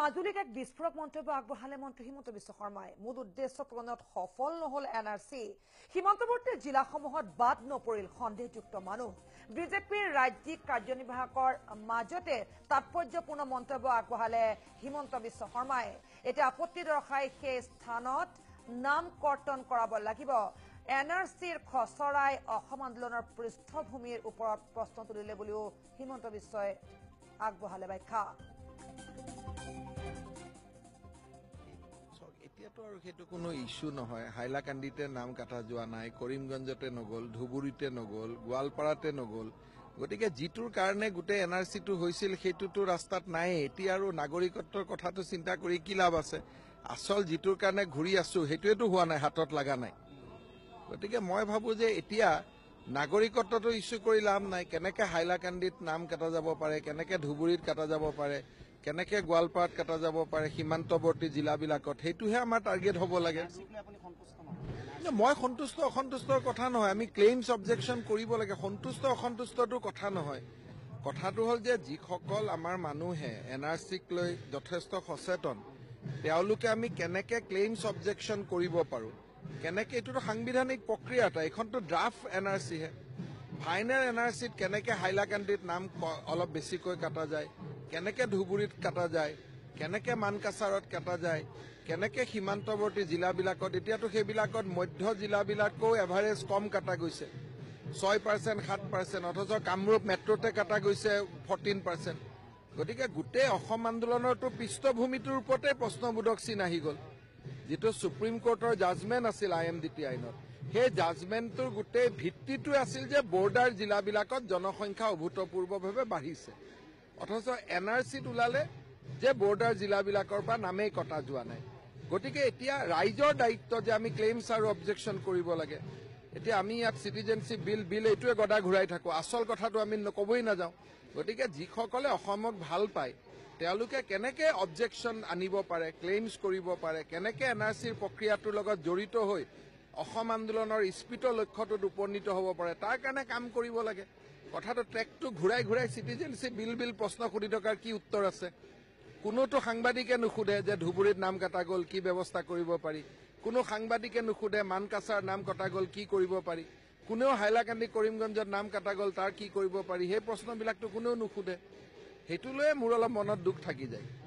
মাজুলীত এক বিস্ফোৰক মন্তব্য আগবঢ়ালে মন্ত্ৰী হিমন্ত বিশ্ব শৰ্মাই মূল উদ্দেশ্য পূৰণত সফল নহল এন আৰ চি সীমান্তবৰ্তী জিলাসমূহত বাদ নপৰিল সন্দেহযুক্ত মানুহ বিজেপিৰ ৰাজ্যিক কাৰ্যনিৰ্বাহকৰ মাজতে তাৎপৰ্যপূৰ্ণ মন্তব্য আগবঢ়ালে হিমন্ত বিশ্ব শৰ্মাই এতিয়া আপত্তি দৰ্শাই সেই স্থানত নাম কৰ্তন কৰাব লাগিব এন আৰ চিৰ খচৰাই অসম আন্দোলনৰ পৃষ্ঠভূমিৰ ওপৰত প্ৰশ্ন তুলিলে বুলিও হিমন্ত বিশ্বই আগবঢ়ালে ব্যাখ্যা এতিয়াতো আৰু সেইটো কোনো ইছ্যু নহয় হাইলাকান্দিতে নাম কাটা যোৱা নাই কৰিমগঞ্জতে নগ'ল ধুবুৰীতে নগ'ল গোৱালপাৰাতে নগ'ল গতিকে যিটোৰ কাৰণে গোটেই এন আৰ চিটো হৈছিল সেইটোতো ৰাস্তাত নাই এতিয়া আৰু নাগৰিকত্বৰ কথাটো চিন্তা কৰি কি লাভ আছে আচল যিটোৰ কাৰণে ঘূৰি আছো সেইটোৱেতো হোৱা নাই হাতত লগা নাই গতিকে মই ভাবোঁ যে এতিয়া নাগৰিকত্বটো ইছ্যু কৰি লাভ নাই কেনেকৈ হাইলাকান্দিত নাম কাটা যাব পাৰে কেনেকৈ ধুবুৰীত কাটা যাব পাৰে কেনেকে গোৱালপাৰাত কটা যাব পাৰে সীমান্তৱৰ্তী জিলাবিলাকত সেইটোহে আমাৰ টাৰ্গেট হ'ব লাগে মই সন্তুষ্ট অসন্তুষ্টৰ কথা নহয় আমি ক্লেইমছ অবজেকশ্যন কৰিব লাগে সন্তুষ্ট অসন্তুষ্টটো কথা নহয় কথাটো হ'ল যে যিসকল আমাৰ মানুহে এন আৰ চিক লৈ যথেষ্ট সচেতন তেওঁলোকে আমি কেনেকে ক্লেইমছ অবজেকশ্যন কৰিব পাৰোঁ কেনেকে এইটোতো সাংবিধানিক প্ৰক্ৰিয়া এটা এইখনতো ড্ৰাফ্ট এন আৰ চিহে ফাইনেল এন আৰ চিত কেনেকে হাইলাকান্দিত নাম অলপ বেছিকৈ কটা যায় কেনেকে ধুবুৰীত কাটা যায় কেনেকে মানকাছাৰত কাটা যায় কেনেকে সীমান্তৱৰ্তী জিলাবিলাকত এতিয়াতো সেইবিলাকত মধ্য জিলাবিলাকো এভাৰেজ কম কাটা গৈছে ছয় পাৰ্চেণ্ট সাত পাৰ্চেণ্ট অথচ কামৰূপ মেট্ৰতে কাটা গৈছে ফৰ্টিন পাৰ্চেণ্ট গতিকে গোটেই অসম আন্দোলনৰতো পৃষ্ঠভূমিটোৰ ওপৰতে প্ৰশ্নবোধক চিন আহি গ'ল যিটো চুপ্ৰিম কোৰ্টৰ জাজমেণ্ট আছিল আই এম ডি টি আইনত সেই জাজমেণ্টটোৰ গোটেই ভিত্তিটোৱে আছিল যে বৰ্ডাৰ জিলাবিলাকত জনসংখ্যা অভূতপূৰ্বভাৱে বাঢ়িছে অথচ এন আৰ চিত ওলালে যে বৰ্ডাৰ জিলাবিলাকৰ পৰা নামেই কটা যোৱা নাই গতিকে এতিয়া ৰাইজৰ দায়িত্ব যে আমি ক্লেইমছ আৰু অবজেকশ্যন কৰিব লাগে এতিয়া আমি ইয়াত চিটিজেনশ্বিপ বিল বিল এইটোৱে গদা ঘূৰাই থাকোঁ আচল কথাটো আমি ক'বই নাযাওঁ গতিকে যিসকলে অসমক ভাল পায় তেওঁলোকে কেনেকৈ অবজেকশ্যন আনিব পাৰে ক্লেইমছ কৰিব পাৰে কেনেকৈ এন আৰ চিৰ প্ৰক্ৰিয়াটোৰ লগত জড়িত হৈ অসম আন্দোলনৰ স্পীত লক্ষ্যটোত উপনীত হ'ব পাৰে তাৰ কাৰণে কাম কৰিব লাগে কথাটো ট্ৰেকটো ঘূৰাই ঘূৰাই চিটিজেনশ্বিপ বিল বিল প্ৰশ্ন সুধি থকাৰ কি উত্তৰ আছে কোনোতো সাংবাদিকে নুসুধে যে ধুবুৰীত নাম কটা গ'ল কি ব্যৱস্থা কৰিব পাৰি কোনো সাংবাদিকে নুসুধে মানকাছাৰ নাম কটা গ'ল কি কৰিব পাৰি কোনেও হাইলাকান্দি কৰিমগঞ্জত নাম কটা গ'ল তাৰ কি কৰিব পাৰি সেই প্ৰশ্নবিলাকতো কোনেও নুসুধে লৈয়ে মোৰ অলপ মনত দুখ থাকি যায়